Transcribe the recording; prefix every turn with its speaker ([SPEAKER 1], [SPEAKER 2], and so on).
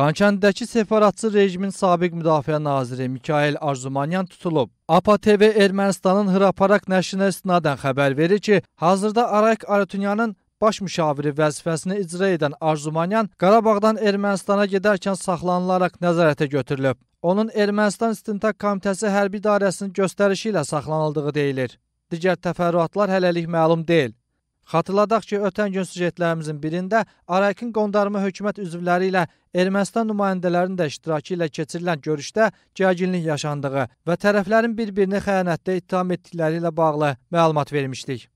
[SPEAKER 1] Xankəndidəki separatçı rejimin sabiq müdafiə naziri Mikail Arzumanyan tutulub. APA TV Ermənistanın Hraparak nəşrinə istinadən xəbər verir ki, hazırda Arayik Aratunyanın baş müşaviri vəzifəsini icra edən Arzumanyan Qarabağdan Ermənistana gedərkən saxlanılaraq nəzarətə götürülüb. Onun Ermənistan İstintaq Komitəsi Hərbi İdarəsinin göstərişi ilə saxlanıldığı deyilir. Digər təfərrüatlar hələlik məlum deyil. Xatırladaq ki, ötən gün sujetlərimizin birində Arakin qondarma hökumət üzvləri ilə Ermənistan nümayəndələrinin də iştirakı ilə keçirilən görüşdə gərginlik yaşandığı və tərəflərin bir-birini xəyanətdə ittiham etdikləri ilə bağlı məlumat vermişdik.